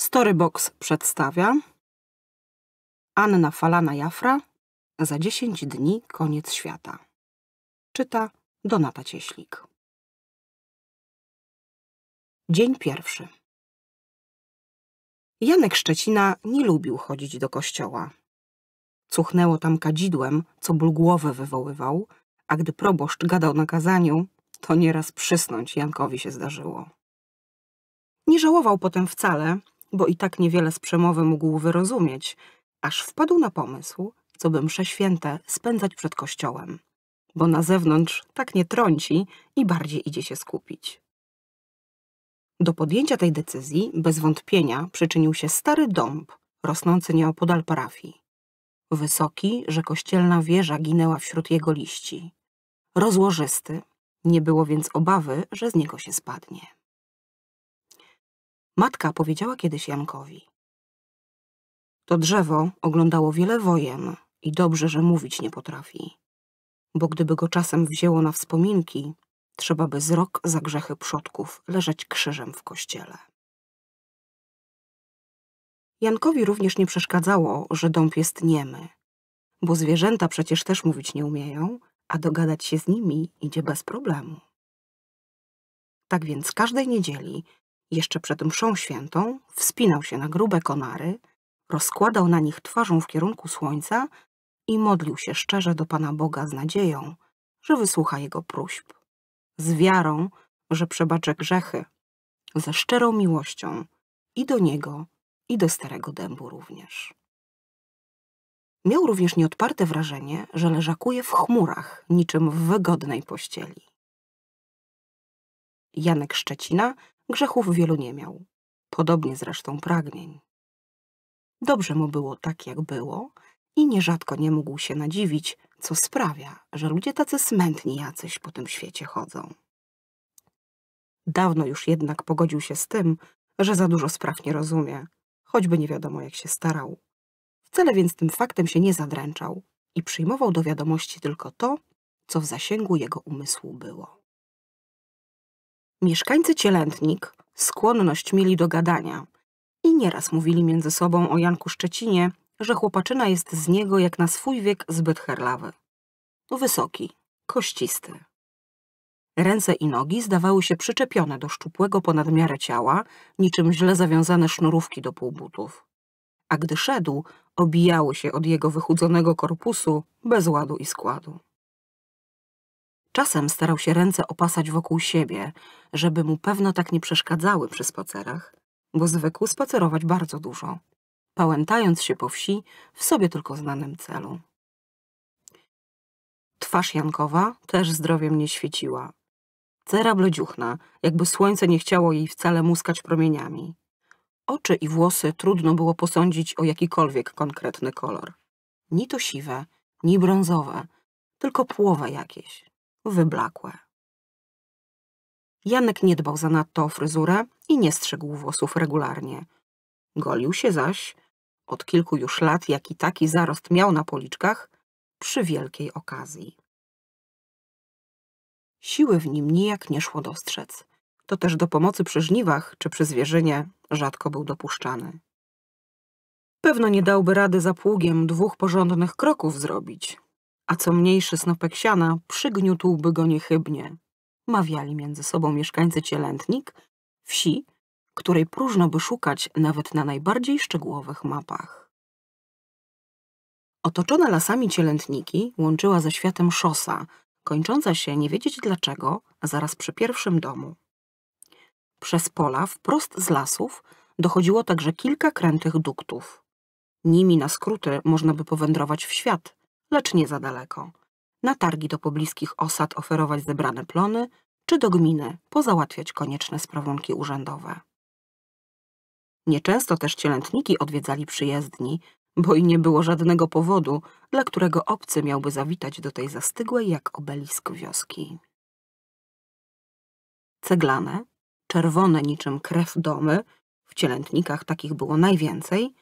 Storybox przedstawia Anna Falana Jafra Za 10 dni koniec świata. Czyta Donata Cieślik. Dzień pierwszy. Janek Szczecina nie lubił chodzić do kościoła. Cuchnęło tam kadzidłem, co ból głowy wywoływał, a gdy proboszcz gadał na kazaniu, to nieraz przysnąć Jankowi się zdarzyło. Nie żałował potem wcale, bo i tak niewiele z przemowy mógł wyrozumieć, aż wpadł na pomysł, co by msze święte spędzać przed kościołem, bo na zewnątrz tak nie trąci i bardziej idzie się skupić. Do podjęcia tej decyzji bez wątpienia przyczynił się stary dąb, rosnący nieopodal parafii. Wysoki, że kościelna wieża ginęła wśród jego liści. Rozłożysty, nie było więc obawy, że z niego się spadnie. Matka powiedziała kiedyś Jankowi. To drzewo oglądało wiele wojen i dobrze, że mówić nie potrafi. Bo gdyby go czasem wzięło na wspominki, trzeba by z rok za grzechy przodków leżeć krzyżem w kościele. Jankowi również nie przeszkadzało, że dąb jest niemy, bo zwierzęta przecież też mówić nie umieją, a dogadać się z nimi idzie bez problemu. Tak więc każdej niedzieli jeszcze przed mszą świętą wspinał się na grube konary, rozkładał na nich twarzą w kierunku słońca i modlił się szczerze do Pana Boga z nadzieją, że wysłucha jego próśb. Z wiarą, że przebaczy grzechy, ze szczerą miłością i do niego, i do starego dębu również. Miał również nieodparte wrażenie, że leżakuje w chmurach, niczym w wygodnej pościeli. Janek Szczecina Grzechów wielu nie miał, podobnie zresztą pragnień. Dobrze mu było tak, jak było i nierzadko nie mógł się nadziwić, co sprawia, że ludzie tacy smętni jacyś po tym świecie chodzą. Dawno już jednak pogodził się z tym, że za dużo spraw nie rozumie, choćby nie wiadomo jak się starał. Wcale więc tym faktem się nie zadręczał i przyjmował do wiadomości tylko to, co w zasięgu jego umysłu było. Mieszkańcy Cielętnik skłonność mieli do gadania i nieraz mówili między sobą o Janku Szczecinie, że chłopaczyna jest z niego jak na swój wiek zbyt herlawy. Wysoki, kościsty. Ręce i nogi zdawały się przyczepione do szczupłego ponad miarę ciała, niczym źle zawiązane sznurówki do półbutów. A gdy szedł, obijały się od jego wychudzonego korpusu bez ładu i składu. Czasem starał się ręce opasać wokół siebie, żeby mu pewno tak nie przeszkadzały przy spacerach, bo zwykł spacerować bardzo dużo, pałętając się po wsi w sobie tylko znanym celu. Twarz Jankowa też zdrowiem nie świeciła. Cera bledziuchna, jakby słońce nie chciało jej wcale muskać promieniami. Oczy i włosy trudno było posądzić o jakikolwiek konkretny kolor. Ni to siwe, ni brązowe, tylko płowe jakieś wyblakłe. Janek nie dbał zanadto o fryzurę i nie strzegł włosów regularnie. Golił się zaś, od kilku już lat jaki taki zarost miał na policzkach, przy wielkiej okazji. Siły w nim nijak nie szło dostrzec. To też do pomocy przy żniwach czy przy zwierzynie rzadko był dopuszczany. Pewno nie dałby rady za pługiem dwóch porządnych kroków zrobić, a co mniejszy snopek siana przygniótłby go niechybnie. Mawiali między sobą mieszkańcy Cielętnik, wsi, której próżno by szukać nawet na najbardziej szczegółowych mapach. Otoczona lasami Cielętniki łączyła ze światem szosa, kończąca się nie wiedzieć dlaczego, a zaraz przy pierwszym domu. Przez pola, wprost z lasów, dochodziło także kilka krętych duktów. Nimi na skróty można by powędrować w świat, lecz nie za daleko. Na targi do pobliskich osad oferować zebrane plony, czy do gminy pozałatwiać konieczne sprawunki urzędowe. Nieczęsto też cielętniki odwiedzali przyjezdni, bo i nie było żadnego powodu, dla którego obcy miałby zawitać do tej zastygłej jak obelisk wioski. Ceglane, czerwone niczym krew domy, w cielętnikach takich było najwięcej,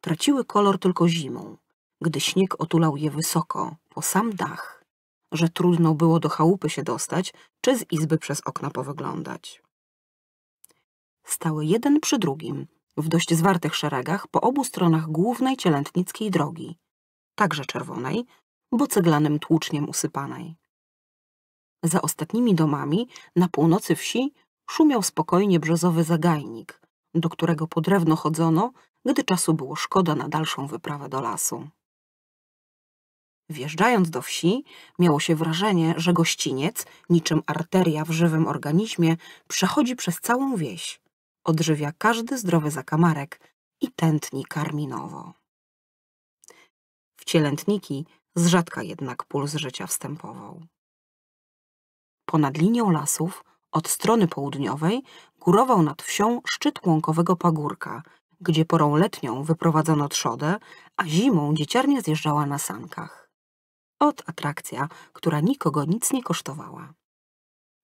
traciły kolor tylko zimą, gdy śnieg otulał je wysoko, po sam dach, że trudno było do chałupy się dostać, czy z izby przez okna powyglądać. Stały jeden przy drugim, w dość zwartych szeregach po obu stronach głównej cielętnickiej drogi, także czerwonej, bo ceglanym tłuczniem usypanej. Za ostatnimi domami, na północy wsi, szumiał spokojnie brzozowy zagajnik, do którego po drewno chodzono, gdy czasu było szkoda na dalszą wyprawę do lasu. Wjeżdżając do wsi, miało się wrażenie, że gościniec, niczym arteria w żywym organizmie, przechodzi przez całą wieś, odżywia każdy zdrowy zakamarek i tętni karminowo. Wcielętniki z rzadka jednak puls życia wstępował. Ponad linią lasów, od strony południowej, górował nad wsią szczyt łąkowego pagórka, gdzie porą letnią wyprowadzono trzodę, a zimą dzieciarnia zjeżdżała na sankach. Od atrakcja, która nikogo nic nie kosztowała.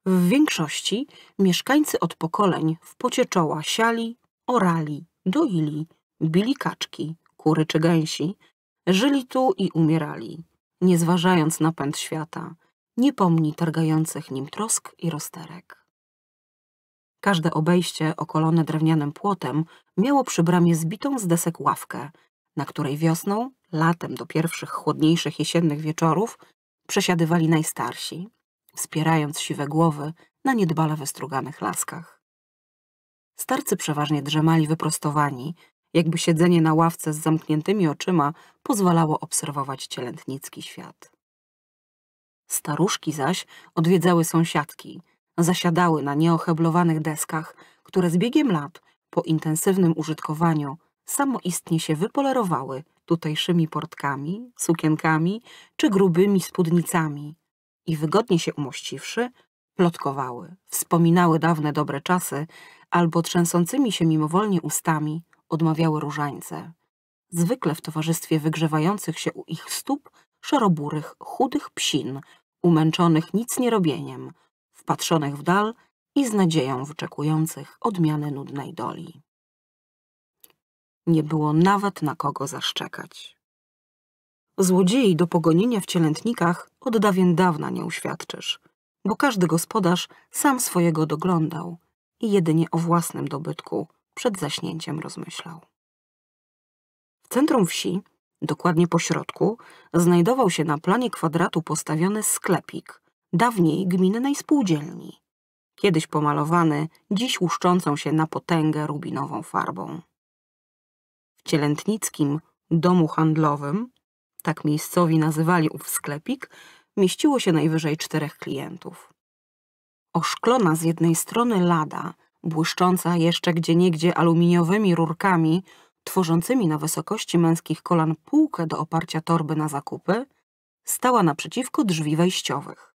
W większości mieszkańcy od pokoleń w pocie czoła siali, orali, doili, bili kaczki, kury czy gęsi, żyli tu i umierali, nie zważając na pęd świata, nie pomni targających nim trosk i rozterek. Każde obejście okolone drewnianym płotem miało przy bramie zbitą z desek ławkę – na której wiosną, latem do pierwszych chłodniejszych jesiennych wieczorów przesiadywali najstarsi, wspierając siwe głowy na niedbale wystruganych laskach. Starcy przeważnie drzemali wyprostowani, jakby siedzenie na ławce z zamkniętymi oczyma pozwalało obserwować cielętnicki świat. Staruszki zaś odwiedzały sąsiadki, zasiadały na nieocheblowanych deskach, które z biegiem lat, po intensywnym użytkowaniu, samoistnie się wypolerowały tutejszymi portkami, sukienkami czy grubymi spódnicami i wygodnie się umościwszy, plotkowały, wspominały dawne dobre czasy albo trzęsącymi się mimowolnie ustami odmawiały różańce. Zwykle w towarzystwie wygrzewających się u ich stóp szaroburych, chudych psin, umęczonych nic nierobieniem, wpatrzonych w dal i z nadzieją wyczekujących odmiany nudnej doli. Nie było nawet na kogo zaszczekać. Złodziei do pogonienia w cielętnikach od dawien dawna nie uświadczysz, bo każdy gospodarz sam swojego doglądał i jedynie o własnym dobytku przed zaśnięciem rozmyślał. W centrum wsi, dokładnie po środku, znajdował się na planie kwadratu postawiony sklepik, dawniej gminnej spółdzielni, kiedyś pomalowany, dziś łuszczącą się na potęgę rubinową farbą cielętnickim domu handlowym, tak miejscowi nazywali ów sklepik, mieściło się najwyżej czterech klientów. Oszklona z jednej strony lada, błyszcząca jeszcze gdzieniegdzie aluminiowymi rurkami, tworzącymi na wysokości męskich kolan półkę do oparcia torby na zakupy, stała naprzeciwko drzwi wejściowych.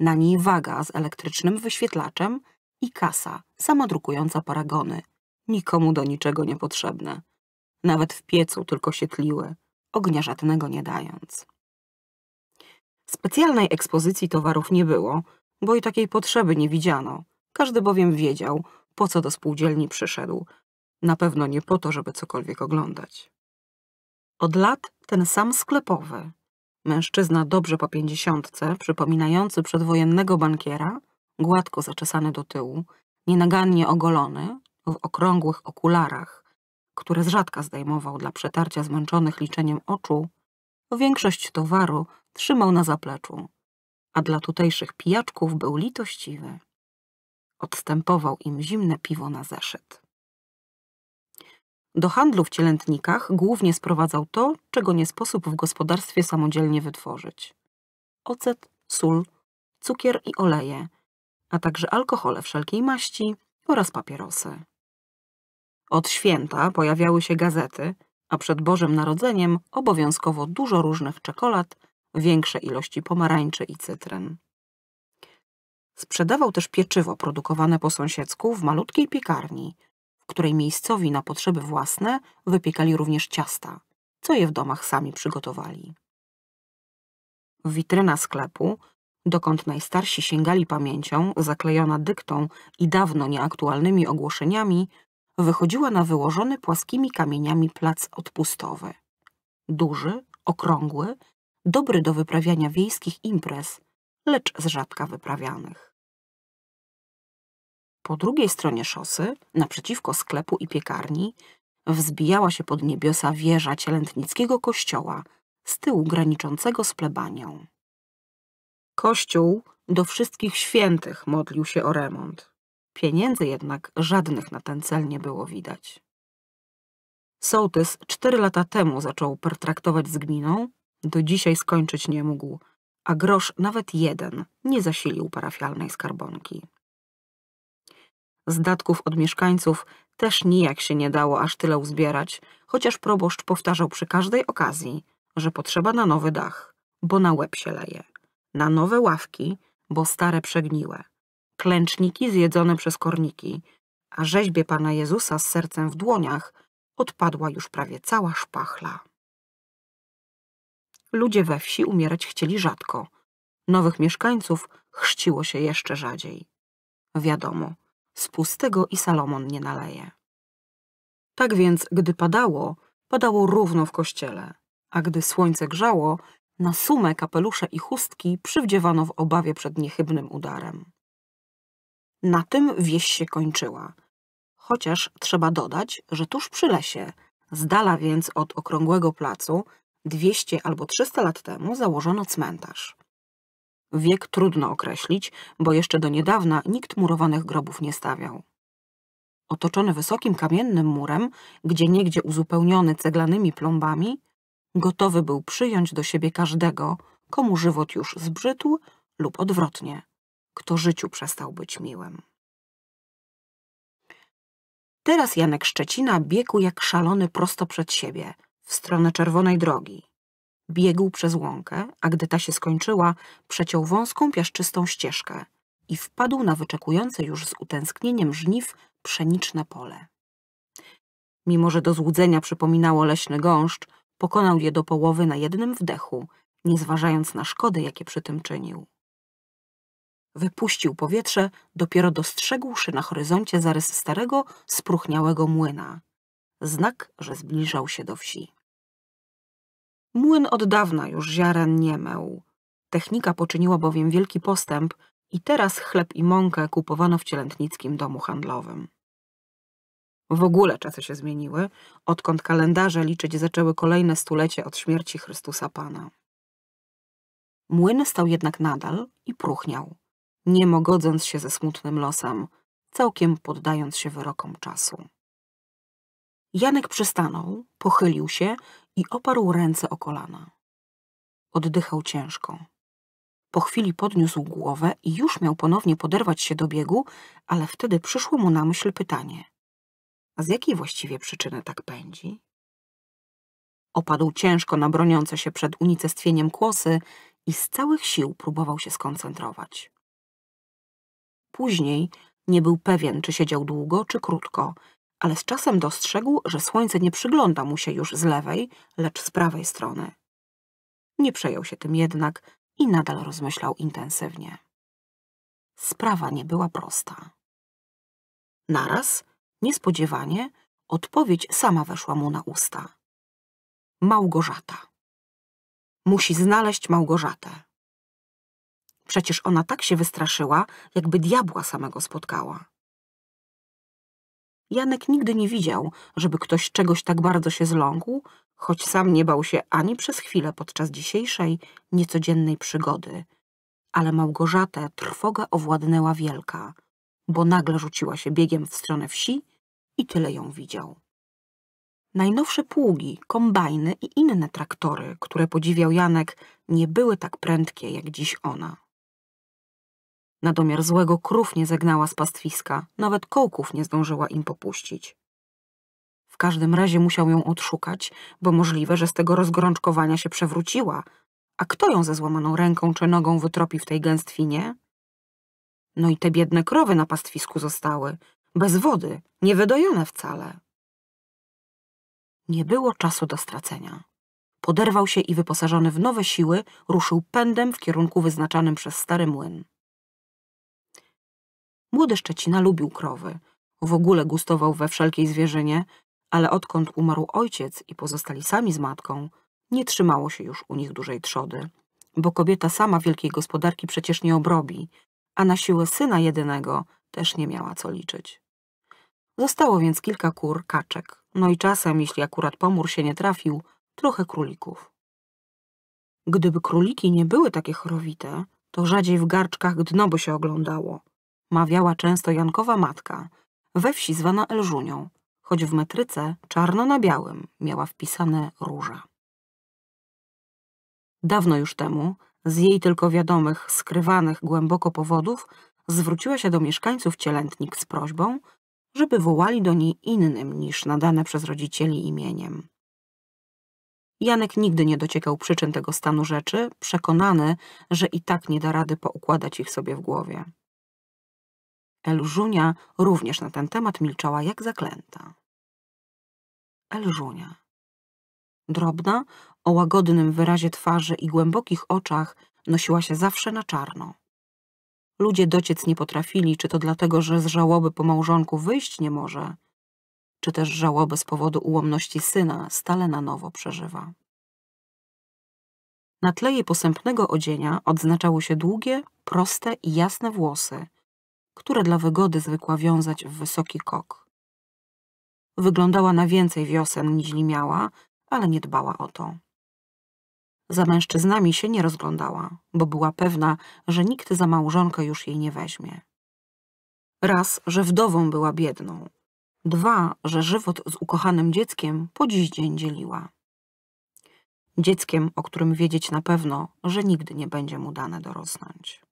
Na niej waga z elektrycznym wyświetlaczem i kasa, samodrukująca paragony, nikomu do niczego niepotrzebne. Nawet w piecu tylko się tliły, ognia żadnego nie dając. Specjalnej ekspozycji towarów nie było, bo i takiej potrzeby nie widziano. Każdy bowiem wiedział, po co do spółdzielni przyszedł. Na pewno nie po to, żeby cokolwiek oglądać. Od lat ten sam sklepowy, mężczyzna dobrze po pięćdziesiątce, przypominający przedwojennego bankiera, gładko zaczesany do tyłu, nienagannie ogolony, w okrągłych okularach, które z rzadka zdejmował dla przetarcia zmęczonych liczeniem oczu, większość towaru trzymał na zapleczu, a dla tutejszych pijaczków był litościwy. Odstępował im zimne piwo na zeszyt. Do handlu w cielętnikach głównie sprowadzał to, czego nie sposób w gospodarstwie samodzielnie wytworzyć. Ocet, sól, cukier i oleje, a także alkohole wszelkiej maści oraz papierosy. Od święta pojawiały się gazety, a przed Bożym Narodzeniem obowiązkowo dużo różnych czekolad, większe ilości pomarańczy i cytryn. Sprzedawał też pieczywo produkowane po sąsiedzku w malutkiej piekarni, w której miejscowi na potrzeby własne wypiekali również ciasta, co je w domach sami przygotowali. Witryna sklepu, dokąd najstarsi sięgali pamięcią, zaklejona dyktą i dawno nieaktualnymi ogłoszeniami, wychodziła na wyłożony płaskimi kamieniami plac odpustowy. Duży, okrągły, dobry do wyprawiania wiejskich imprez, lecz z rzadka wyprawianych. Po drugiej stronie szosy, naprzeciwko sklepu i piekarni, wzbijała się pod niebiosa wieża cielętnickiego kościoła, z tyłu graniczącego z plebanią. Kościół do wszystkich świętych modlił się o remont. Pieniędzy jednak żadnych na ten cel nie było widać. Sołtys cztery lata temu zaczął pertraktować z gminą, do dzisiaj skończyć nie mógł, a grosz nawet jeden nie zasilił parafialnej skarbonki. Zdatków od mieszkańców też nijak się nie dało aż tyle uzbierać, chociaż proboszcz powtarzał przy każdej okazji, że potrzeba na nowy dach, bo na łeb się leje, na nowe ławki, bo stare przegniłe, klęczniki zjedzone przez korniki, a rzeźbie Pana Jezusa z sercem w dłoniach odpadła już prawie cała szpachla. Ludzie we wsi umierać chcieli rzadko. Nowych mieszkańców chrzciło się jeszcze rzadziej. Wiadomo, z pustego i Salomon nie naleje. Tak więc, gdy padało, padało równo w kościele, a gdy słońce grzało, na sumę kapelusze i chustki przywdziewano w obawie przed niechybnym udarem. Na tym wieś się kończyła. Chociaż trzeba dodać, że tuż przy lesie, z dala więc od okrągłego placu, 200 albo 300 lat temu założono cmentarz. Wiek trudno określić, bo jeszcze do niedawna nikt murowanych grobów nie stawiał. Otoczony wysokim kamiennym murem, gdzie niegdzie uzupełniony ceglanymi plombami, gotowy był przyjąć do siebie każdego, komu żywot już zbrzydł lub odwrotnie, kto życiu przestał być miłym. Teraz Janek Szczecina biegł jak szalony prosto przed siebie, w stronę czerwonej drogi. Biegł przez łąkę, a gdy ta się skończyła, przeciął wąską piaszczystą ścieżkę i wpadł na wyczekujące już z utęsknieniem żniw pszeniczne pole. Mimo, że do złudzenia przypominało leśny gąszcz, pokonał je do połowy na jednym wdechu, nie zważając na szkody, jakie przy tym czynił. Wypuścił powietrze, dopiero dostrzegłszy na horyzoncie zarys starego, spruchniałego młyna. Znak, że zbliżał się do wsi. Młyn od dawna już ziaren nie meł. Technika poczyniła bowiem wielki postęp i teraz chleb i mąkę kupowano w cielętnickim domu handlowym. W ogóle czasy się zmieniły, odkąd kalendarze liczyć zaczęły kolejne stulecie od śmierci Chrystusa Pana. Młyn stał jednak nadal i próchniał nie mogodząc się ze smutnym losem, całkiem poddając się wyrokom czasu. Janek przystanął, pochylił się i oparł ręce o kolana. Oddychał ciężko. Po chwili podniósł głowę i już miał ponownie poderwać się do biegu, ale wtedy przyszło mu na myśl pytanie. A z jakiej właściwie przyczyny tak pędzi? Opadł ciężko na broniące się przed unicestwieniem kłosy i z całych sił próbował się skoncentrować później nie był pewien, czy siedział długo, czy krótko, ale z czasem dostrzegł, że słońce nie przygląda mu się już z lewej, lecz z prawej strony. Nie przejął się tym jednak i nadal rozmyślał intensywnie. Sprawa nie była prosta. Naraz, niespodziewanie, odpowiedź sama weszła mu na usta. Małgorzata. Musi znaleźć Małgorzatę. Przecież ona tak się wystraszyła, jakby diabła samego spotkała. Janek nigdy nie widział, żeby ktoś czegoś tak bardzo się zląkł, choć sam nie bał się ani przez chwilę podczas dzisiejszej, niecodziennej przygody. Ale Małgorzatę trwoga owładnęła wielka, bo nagle rzuciła się biegiem w stronę wsi i tyle ją widział. Najnowsze pługi, kombajny i inne traktory, które podziwiał Janek, nie były tak prędkie jak dziś ona. Na domiar złego krów nie zegnała z pastwiska, nawet kołków nie zdążyła im popuścić. W każdym razie musiał ją odszukać, bo możliwe, że z tego rozgorączkowania się przewróciła, a kto ją ze złamaną ręką czy nogą wytropi w tej gęstwinie? No i te biedne krowy na pastwisku zostały, bez wody, niewydojone wcale. Nie było czasu do stracenia. Poderwał się i wyposażony w nowe siły ruszył pędem w kierunku wyznaczanym przez stary młyn. Młody Szczecina lubił krowy. W ogóle gustował we wszelkiej zwierzynie, ale odkąd umarł ojciec i pozostali sami z matką, nie trzymało się już u nich dużej trzody, bo kobieta sama wielkiej gospodarki przecież nie obrobi, a na siłę syna jedynego też nie miała co liczyć. Zostało więc kilka kur, kaczek, no i czasem, jeśli akurat pomór się nie trafił, trochę królików. Gdyby króliki nie były takie chorowite, to rzadziej w garczkach dno by się oglądało, mawiała często Jankowa matka, we wsi zwana Elżunią, choć w metryce czarno na białym miała wpisane róża. Dawno już temu, z jej tylko wiadomych, skrywanych głęboko powodów, zwróciła się do mieszkańców cielętnik z prośbą, żeby wołali do niej innym niż nadane przez rodzicieli imieniem. Janek nigdy nie dociekał przyczyn tego stanu rzeczy, przekonany, że i tak nie da rady poukładać ich sobie w głowie. Elżunia również na ten temat milczała jak zaklęta. Elżunia. Drobna, o łagodnym wyrazie twarzy i głębokich oczach nosiła się zawsze na czarno. Ludzie dociec nie potrafili, czy to dlatego, że z żałoby po małżonku wyjść nie może, czy też żałoby z powodu ułomności syna stale na nowo przeżywa. Na tle jej posępnego odzienia odznaczały się długie, proste i jasne włosy, które dla wygody zwykła wiązać w wysoki kok. Wyglądała na więcej wiosen niż miała, ale nie dbała o to. Za mężczyznami się nie rozglądała, bo była pewna, że nikt za małżonkę już jej nie weźmie. Raz, że wdową była biedną. Dwa, że żywot z ukochanym dzieckiem po dziś dzień dzieliła. Dzieckiem, o którym wiedzieć na pewno, że nigdy nie będzie mu dane dorosnąć.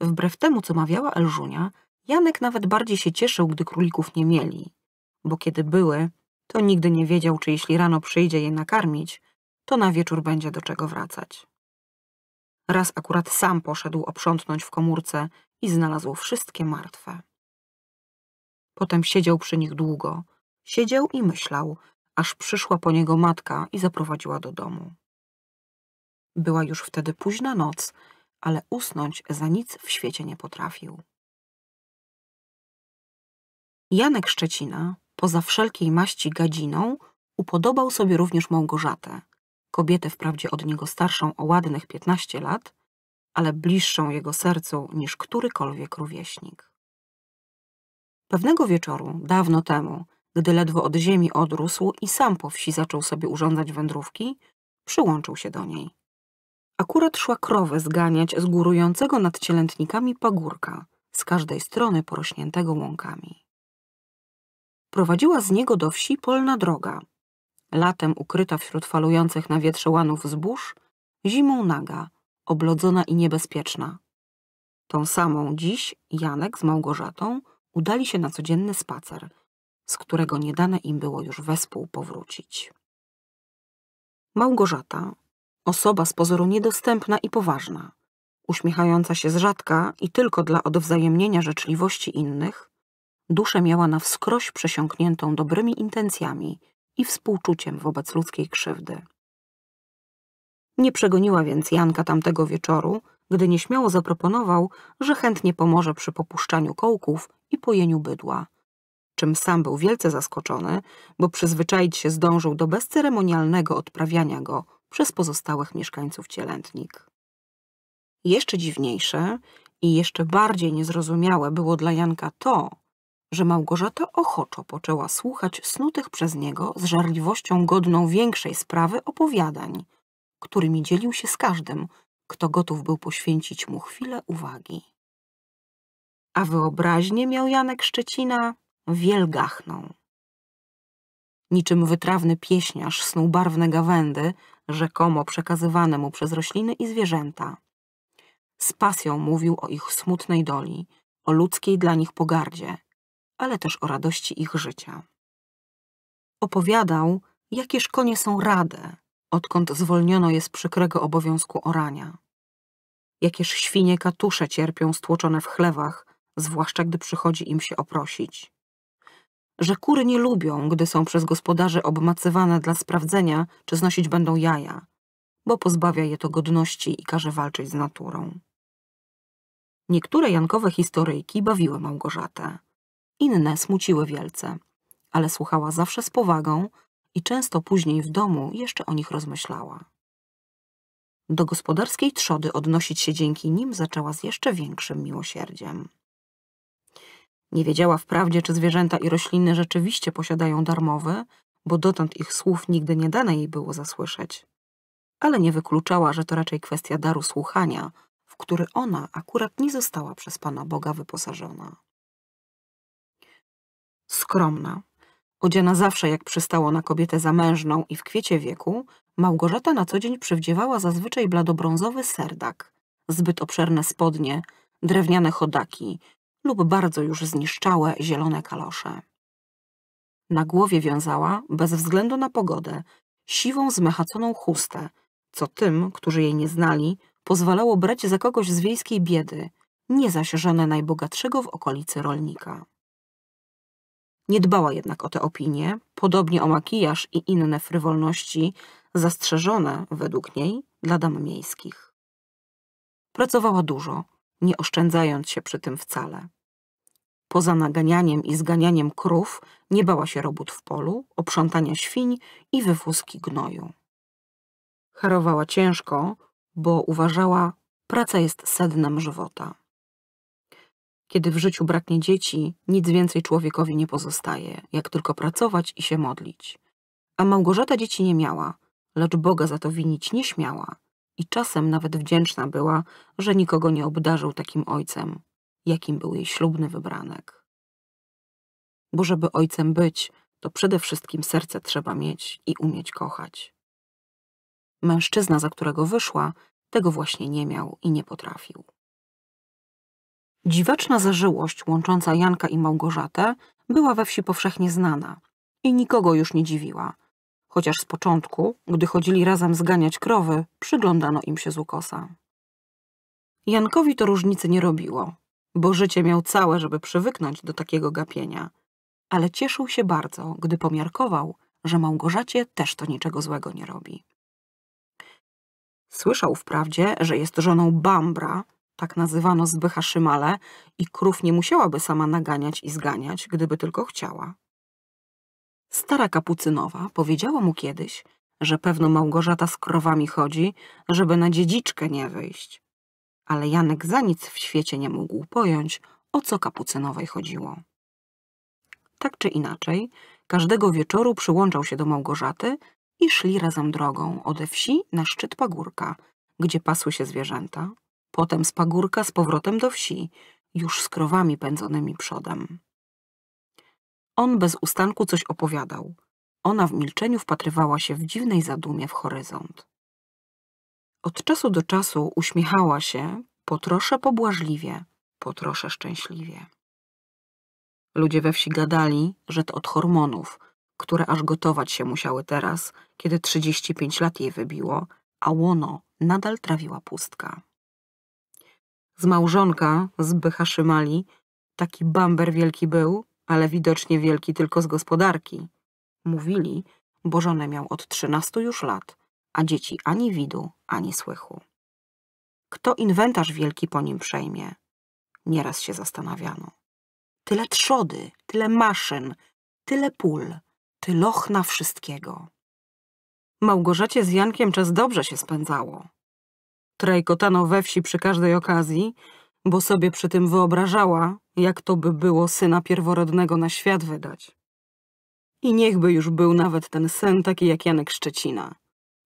Wbrew temu, co mawiała Elżunia, Janek nawet bardziej się cieszył, gdy królików nie mieli. Bo kiedy były, to nigdy nie wiedział, czy jeśli rano przyjdzie je nakarmić, to na wieczór będzie do czego wracać. Raz akurat sam poszedł oprzątnąć w komórce i znalazł wszystkie martwe. Potem siedział przy nich długo. Siedział i myślał, aż przyszła po niego matka i zaprowadziła do domu. Była już wtedy późna noc ale usnąć za nic w świecie nie potrafił. Janek Szczecina, poza wszelkiej maści gadziną, upodobał sobie również Małgorzatę, kobietę wprawdzie od niego starszą o ładnych 15 lat, ale bliższą jego sercu niż którykolwiek rówieśnik. Pewnego wieczoru, dawno temu, gdy ledwo od ziemi odrósł i sam po wsi zaczął sobie urządzać wędrówki, przyłączył się do niej. Akurat szła krowę zganiać z górującego nad cielętnikami pagórka, z każdej strony porośniętego łąkami. Prowadziła z niego do wsi polna droga, latem ukryta wśród falujących na wietrze łanów zbóż, zimą naga, oblodzona i niebezpieczna. Tą samą dziś Janek z Małgorzatą udali się na codzienny spacer, z którego nie dane im było już wespół powrócić. Małgorzata, Osoba z pozoru niedostępna i poważna, uśmiechająca się z rzadka i tylko dla odwzajemnienia życzliwości innych, duszę miała na wskroś przesiąkniętą dobrymi intencjami i współczuciem wobec ludzkiej krzywdy. Nie przegoniła więc Janka tamtego wieczoru, gdy nieśmiało zaproponował, że chętnie pomoże przy popuszczaniu kołków i pojeniu bydła. Czym sam był wielce zaskoczony, bo przyzwyczaić się zdążył do bezceremonialnego odprawiania go przez pozostałych mieszkańców Cielętnik. Jeszcze dziwniejsze i jeszcze bardziej niezrozumiałe było dla Janka to, że Małgorzata ochoczo poczęła słuchać snutych przez niego z żarliwością godną większej sprawy opowiadań, którymi dzielił się z każdym, kto gotów był poświęcić mu chwilę uwagi. A wyobraźnię miał Janek Szczecina wielgachną. Niczym wytrawny pieśniarz snuł barwne gawędy, rzekomo przekazywane mu przez rośliny i zwierzęta. Z pasją mówił o ich smutnej doli, o ludzkiej dla nich pogardzie, ale też o radości ich życia. Opowiadał, jakież konie są rade, odkąd zwolniono je z przykrego obowiązku orania. Jakież świnie katusze cierpią stłoczone w chlewach, zwłaszcza gdy przychodzi im się oprosić że kury nie lubią, gdy są przez gospodarzy obmacywane dla sprawdzenia, czy znosić będą jaja, bo pozbawia je to godności i każe walczyć z naturą. Niektóre Jankowe historyjki bawiły Małgorzatę, inne smuciły wielce, ale słuchała zawsze z powagą i często później w domu jeszcze o nich rozmyślała. Do gospodarskiej trzody odnosić się dzięki nim zaczęła z jeszcze większym miłosierdziem. Nie wiedziała wprawdzie, czy zwierzęta i rośliny rzeczywiście posiadają darmowe, bo dotąd ich słów nigdy nie dane jej było zasłyszeć. Ale nie wykluczała, że to raczej kwestia daru słuchania, w który ona akurat nie została przez Pana Boga wyposażona. Skromna, odziana zawsze jak przystało na kobietę zamężną i w kwiecie wieku, Małgorzata na co dzień przywdziewała zazwyczaj bladobrązowy serdak, zbyt obszerne spodnie, drewniane chodaki, lub bardzo już zniszczałe zielone kalosze. Na głowie wiązała, bez względu na pogodę, siwą zmechaconą chustę, co tym, którzy jej nie znali, pozwalało brać za kogoś z wiejskiej biedy, nie zaś żonę najbogatszego w okolicy rolnika. Nie dbała jednak o te opinie, podobnie o makijaż i inne frywolności, zastrzeżone, według niej, dla dam miejskich. Pracowała dużo, nie oszczędzając się przy tym wcale. Poza naganianiem i zganianiem krów nie bała się robót w polu, oprzątania świń i wywózki gnoju. Harowała ciężko, bo uważała, praca jest sednem żywota. Kiedy w życiu braknie dzieci, nic więcej człowiekowi nie pozostaje, jak tylko pracować i się modlić. A Małgorzata dzieci nie miała, lecz Boga za to winić nie śmiała – i czasem nawet wdzięczna była, że nikogo nie obdarzył takim ojcem, jakim był jej ślubny wybranek. Bo żeby ojcem być, to przede wszystkim serce trzeba mieć i umieć kochać. Mężczyzna, za którego wyszła, tego właśnie nie miał i nie potrafił. Dziwaczna zażyłość łącząca Janka i Małgorzatę była we wsi powszechnie znana i nikogo już nie dziwiła – chociaż z początku, gdy chodzili razem zganiać krowy, przyglądano im się z ukosa. Jankowi to różnicy nie robiło, bo życie miał całe, żeby przywyknąć do takiego gapienia, ale cieszył się bardzo, gdy pomiarkował, że Małgorzacie też to niczego złego nie robi. Słyszał wprawdzie, że jest żoną Bambra, tak nazywano Zbycha Szymale, i krów nie musiałaby sama naganiać i zganiać, gdyby tylko chciała. Stara kapucynowa powiedziała mu kiedyś, że pewno Małgorzata z krowami chodzi, żeby na dziedziczkę nie wyjść. Ale Janek za nic w świecie nie mógł pojąć, o co kapucynowej chodziło. Tak czy inaczej, każdego wieczoru przyłączał się do Małgorzaty i szli razem drogą ode wsi na szczyt pagórka, gdzie pasły się zwierzęta, potem z pagórka z powrotem do wsi, już z krowami pędzonymi przodem. On bez ustanku coś opowiadał. Ona w milczeniu wpatrywała się w dziwnej zadumie w horyzont. Od czasu do czasu uśmiechała się, po trosze pobłażliwie, po trosze szczęśliwie. Ludzie we wsi gadali, że to od hormonów, które aż gotować się musiały teraz, kiedy 35 lat jej wybiło, a łono nadal trawiła pustka. Z małżonka, z Bycha Szymali, taki bamber wielki był, ale widocznie wielki tylko z gospodarki. Mówili, bo żonę miał od trzynastu już lat, a dzieci ani widu, ani słychu. Kto inwentarz wielki po nim przejmie? Nieraz się zastanawiano. Tyle trzody, tyle maszyn, tyle pól, tylochna wszystkiego. Małgorzacie z Jankiem czas dobrze się spędzało. Trajkotano we wsi przy każdej okazji, bo sobie przy tym wyobrażała, jak to by było syna pierworodnego na świat wydać. I niechby już był nawet ten syn taki jak Janek Szczecina,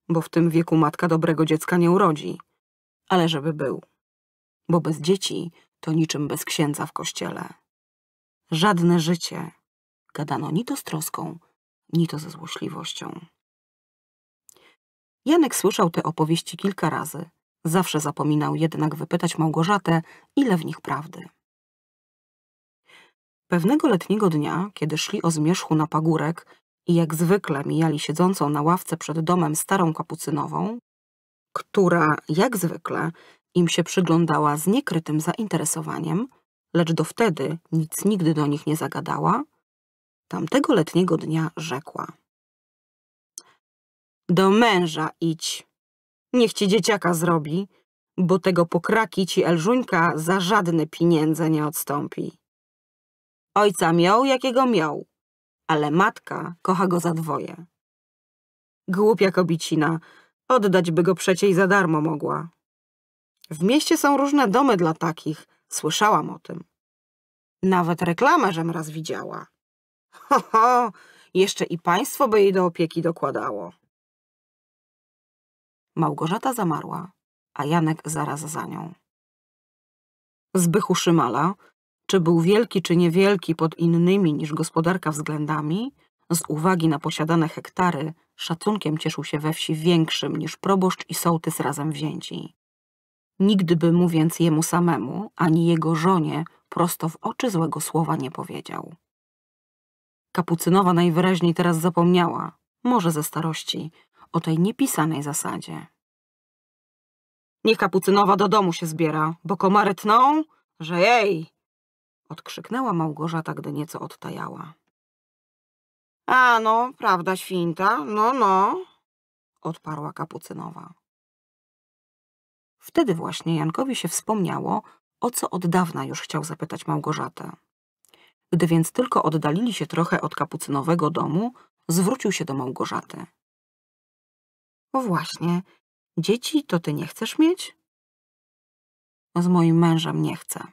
bo w tym wieku matka dobrego dziecka nie urodzi, ale żeby był. Bo bez dzieci to niczym bez księdza w kościele. Żadne życie, gadano ni to z troską, ni to ze złośliwością. Janek słyszał te opowieści kilka razy, Zawsze zapominał jednak wypytać Małgorzatę, ile w nich prawdy. Pewnego letniego dnia, kiedy szli o zmierzchu na pagórek i jak zwykle mijali siedzącą na ławce przed domem starą kapucynową, która, jak zwykle, im się przyglądała z niekrytym zainteresowaniem, lecz do wtedy nic nigdy do nich nie zagadała, tamtego letniego dnia rzekła. Do męża idź, Niech ci dzieciaka zrobi, bo tego pokraki ci Elżuńka za żadne pieniędzy nie odstąpi. Ojca miał, jakiego miał, ale matka kocha go za dwoje. Głupia kobicina, oddać by go przecie za darmo mogła. W mieście są różne domy dla takich, słyszałam o tym. Nawet reklamę żem raz widziała. Ho, ho, jeszcze i państwo by jej do opieki dokładało. Małgorzata zamarła, a Janek zaraz za nią. Zbychu Szymala, czy był wielki czy niewielki pod innymi niż gospodarka względami, z uwagi na posiadane hektary, szacunkiem cieszył się we wsi większym niż proboszcz i sołtys razem wzięci. Nigdy by mu więc jemu samemu, ani jego żonie, prosto w oczy złego słowa nie powiedział. Kapucynowa najwyraźniej teraz zapomniała, może ze starości, o tej niepisanej zasadzie. Niech kapucynowa do domu się zbiera, bo komary tną, że jej! Odkrzyknęła Małgorzata, gdy nieco odtajała. A no, prawda świnta, no no, odparła kapucynowa. Wtedy właśnie Jankowi się wspomniało, o co od dawna już chciał zapytać Małgorzatę. Gdy więc tylko oddalili się trochę od kapucynowego domu, zwrócił się do Małgorzaty. Bo właśnie, dzieci to ty nie chcesz mieć? Z moim mężem nie chcę.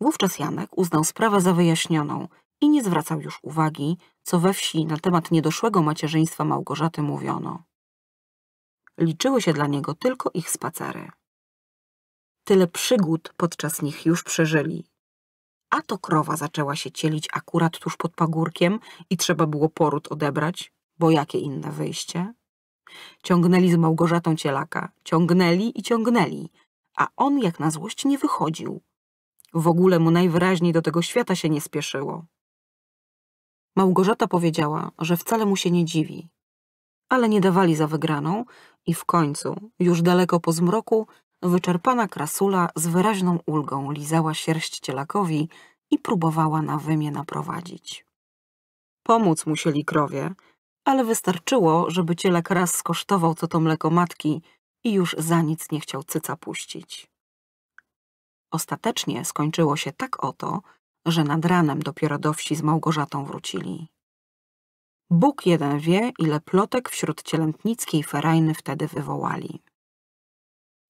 Wówczas Janek uznał sprawę za wyjaśnioną i nie zwracał już uwagi, co we wsi na temat niedoszłego macierzyństwa Małgorzaty mówiono. Liczyły się dla niego tylko ich spacery. Tyle przygód podczas nich już przeżyli. A to krowa zaczęła się cielić akurat tuż pod pagórkiem i trzeba było poród odebrać, bo jakie inne wyjście? Ciągnęli z Małgorzatą Cielaka, ciągnęli i ciągnęli, a on jak na złość nie wychodził. W ogóle mu najwyraźniej do tego świata się nie spieszyło. Małgorzata powiedziała, że wcale mu się nie dziwi, ale nie dawali za wygraną i w końcu, już daleko po zmroku, wyczerpana krasula z wyraźną ulgą lizała sierść cielakowi i próbowała na wymię naprowadzić. Pomóc musieli krowie, ale wystarczyło, żeby cielek raz skosztował co to mleko matki i już za nic nie chciał cyca puścić. Ostatecznie skończyło się tak oto, że nad ranem dopiero do wsi z Małgorzatą wrócili. Bóg jeden wie, ile plotek wśród cielętnickiej ferajny wtedy wywołali.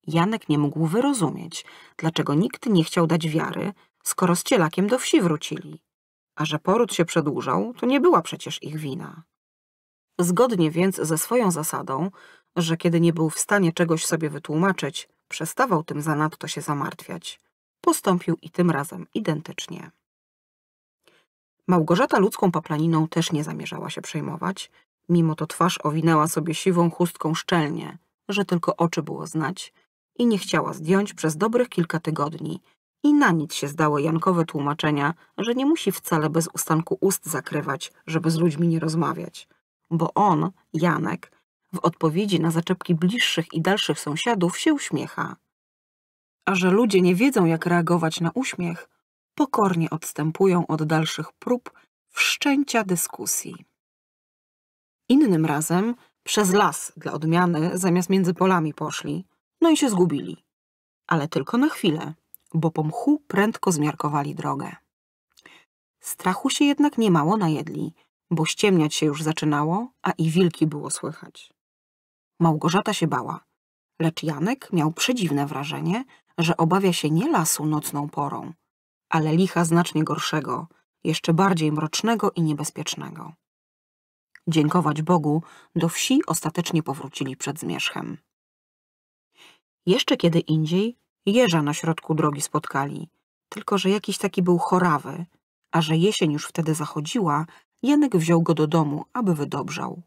Janek nie mógł wyrozumieć, dlaczego nikt nie chciał dać wiary, skoro z cielakiem do wsi wrócili. A że poród się przedłużał, to nie była przecież ich wina. Zgodnie więc ze swoją zasadą, że kiedy nie był w stanie czegoś sobie wytłumaczyć, przestawał tym zanadto się zamartwiać, postąpił i tym razem identycznie. Małgorzata ludzką paplaniną też nie zamierzała się przejmować, mimo to twarz owinęła sobie siwą chustką szczelnie, że tylko oczy było znać i nie chciała zdjąć przez dobrych kilka tygodni i na nic się zdały Jankowe tłumaczenia, że nie musi wcale bez ustanku ust zakrywać, żeby z ludźmi nie rozmawiać – bo on, Janek, w odpowiedzi na zaczepki bliższych i dalszych sąsiadów się uśmiecha. A że ludzie nie wiedzą, jak reagować na uśmiech, pokornie odstępują od dalszych prób wszczęcia dyskusji. Innym razem przez las dla odmiany zamiast między polami poszli, no i się zgubili. Ale tylko na chwilę, bo po mchu prędko zmiarkowali drogę. Strachu się jednak niemało najedli – bo ściemniać się już zaczynało, a i wilki było słychać. Małgorzata się bała, lecz Janek miał przedziwne wrażenie, że obawia się nie lasu nocną porą, ale licha znacznie gorszego, jeszcze bardziej mrocznego i niebezpiecznego. Dziękować Bogu, do wsi ostatecznie powrócili przed zmierzchem. Jeszcze kiedy indziej jeża na środku drogi spotkali, tylko że jakiś taki był chorawy, a że jesień już wtedy zachodziła, Janek wziął go do domu, aby wydobrzał.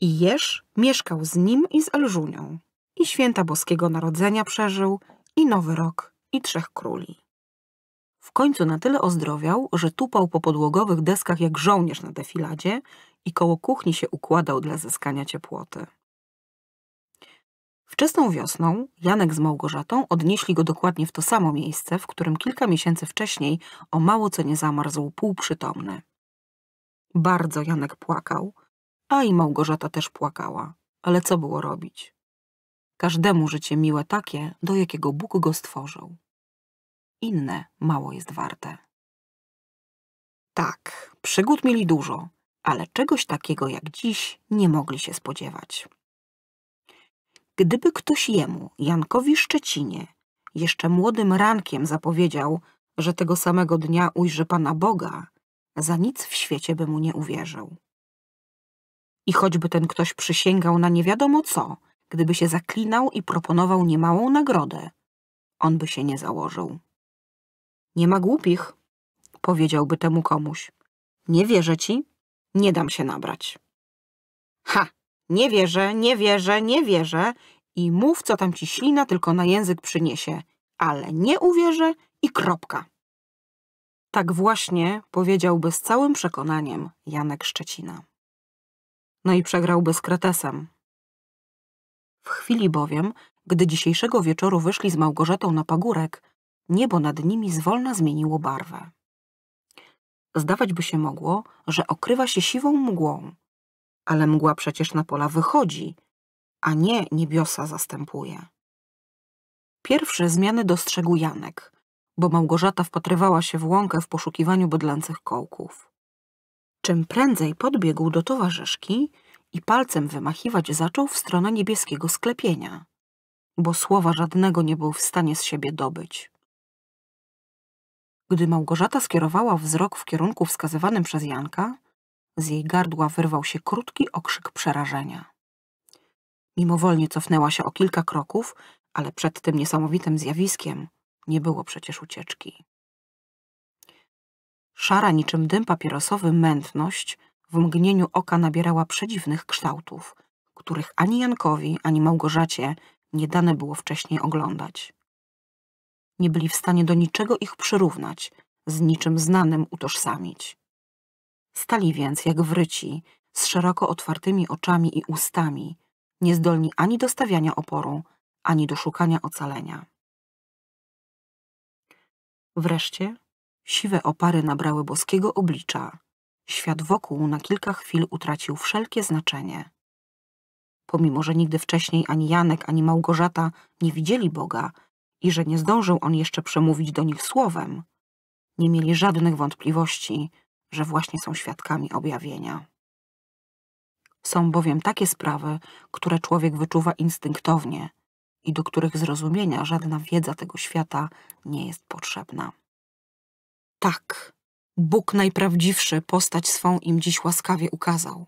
I Jerz mieszkał z nim i z Elżunią. I święta Boskiego Narodzenia przeżył, i Nowy Rok, i Trzech Króli. W końcu na tyle ozdrowiał, że tupał po podłogowych deskach jak żołnierz na defiladzie i koło kuchni się układał dla zyskania ciepłoty. Wczesną wiosną Janek z Małgorzatą odnieśli go dokładnie w to samo miejsce, w którym kilka miesięcy wcześniej o mało co nie zamarzł półprzytomny. Bardzo Janek płakał, a i Małgorzata też płakała. Ale co było robić? Każdemu życie miłe takie, do jakiego Bóg go stworzył. Inne mało jest warte. Tak, przygód mieli dużo, ale czegoś takiego jak dziś nie mogli się spodziewać. Gdyby ktoś jemu, Jankowi Szczecinie, jeszcze młodym rankiem zapowiedział, że tego samego dnia ujrzy Pana Boga, za nic w świecie by mu nie uwierzył. I choćby ten ktoś przysięgał na nie wiadomo co, gdyby się zaklinał i proponował niemałą nagrodę, on by się nie założył. Nie ma głupich, powiedziałby temu komuś. Nie wierzę ci, nie dam się nabrać. Ha, nie wierzę, nie wierzę, nie wierzę i mów, co tam ci ślina tylko na język przyniesie, ale nie uwierzę i kropka. Tak właśnie powiedziałby z całym przekonaniem Janek Szczecina. No i przegrałby z Kretesem. W chwili bowiem, gdy dzisiejszego wieczoru wyszli z Małgorzatą na pagórek, niebo nad nimi zwolna zmieniło barwę. Zdawać by się mogło, że okrywa się siwą mgłą, ale mgła przecież na pola wychodzi, a nie niebiosa zastępuje. Pierwsze zmiany dostrzegł Janek – bo Małgorzata wpatrywała się w łąkę w poszukiwaniu bydlęcych kołków. Czym prędzej podbiegł do towarzyszki i palcem wymachiwać zaczął w stronę niebieskiego sklepienia, bo słowa żadnego nie był w stanie z siebie dobyć. Gdy Małgorzata skierowała wzrok w kierunku wskazywanym przez Janka, z jej gardła wyrwał się krótki okrzyk przerażenia. Mimowolnie cofnęła się o kilka kroków, ale przed tym niesamowitym zjawiskiem – nie było przecież ucieczki. Szara niczym dym papierosowy mętność w mgnieniu oka nabierała przedziwnych kształtów, których ani Jankowi, ani Małgorzacie nie dane było wcześniej oglądać. Nie byli w stanie do niczego ich przyrównać, z niczym znanym utożsamić. Stali więc jak wryci, z szeroko otwartymi oczami i ustami, niezdolni ani do stawiania oporu, ani do szukania ocalenia. Wreszcie siwe opary nabrały boskiego oblicza. Świat wokół na kilka chwil utracił wszelkie znaczenie. Pomimo, że nigdy wcześniej ani Janek, ani Małgorzata nie widzieli Boga i że nie zdążył on jeszcze przemówić do nich słowem, nie mieli żadnych wątpliwości, że właśnie są świadkami objawienia. Są bowiem takie sprawy, które człowiek wyczuwa instynktownie – i do których zrozumienia żadna wiedza tego świata nie jest potrzebna. Tak, Bóg najprawdziwszy postać swą im dziś łaskawie ukazał.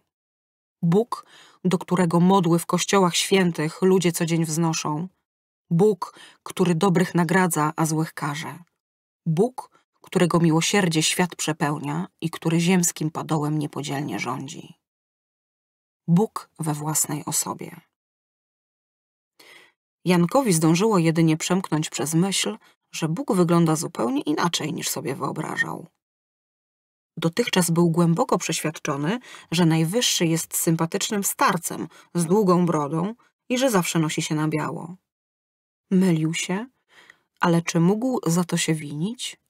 Bóg, do którego modły w kościołach świętych ludzie co dzień wznoszą. Bóg, który dobrych nagradza, a złych karze. Bóg, którego miłosierdzie świat przepełnia i który ziemskim padołem niepodzielnie rządzi. Bóg we własnej osobie. Jankowi zdążyło jedynie przemknąć przez myśl, że Bóg wygląda zupełnie inaczej niż sobie wyobrażał. Dotychczas był głęboko przeświadczony, że najwyższy jest sympatycznym starcem z długą brodą i że zawsze nosi się na biało. Mylił się, ale czy mógł za to się winić?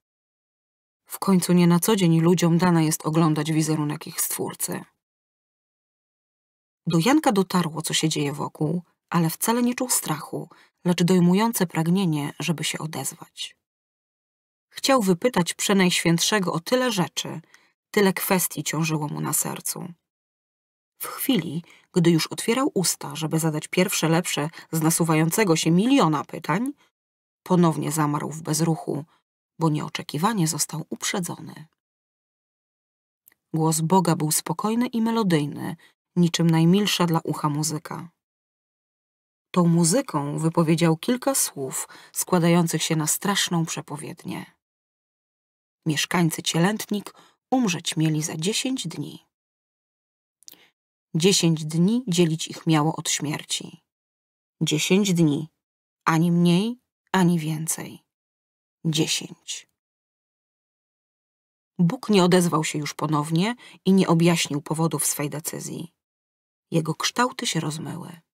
W końcu nie na co dzień ludziom dane jest oglądać wizerunek ich stwórcy. Do Janka dotarło, co się dzieje wokół ale wcale nie czuł strachu, lecz dojmujące pragnienie, żeby się odezwać. Chciał wypytać Przenajświętszego o tyle rzeczy, tyle kwestii ciążyło mu na sercu. W chwili, gdy już otwierał usta, żeby zadać pierwsze lepsze z nasuwającego się miliona pytań, ponownie zamarł w bezruchu, bo nieoczekiwanie został uprzedzony. Głos Boga był spokojny i melodyjny, niczym najmilsza dla ucha muzyka tą muzyką wypowiedział kilka słów składających się na straszną przepowiednię. Mieszkańcy cielętnik umrzeć mieli za dziesięć dni. Dziesięć dni dzielić ich miało od śmierci. Dziesięć dni, ani mniej, ani więcej. Dziesięć. Bóg nie odezwał się już ponownie i nie objaśnił powodów swej decyzji. Jego kształty się rozmyły.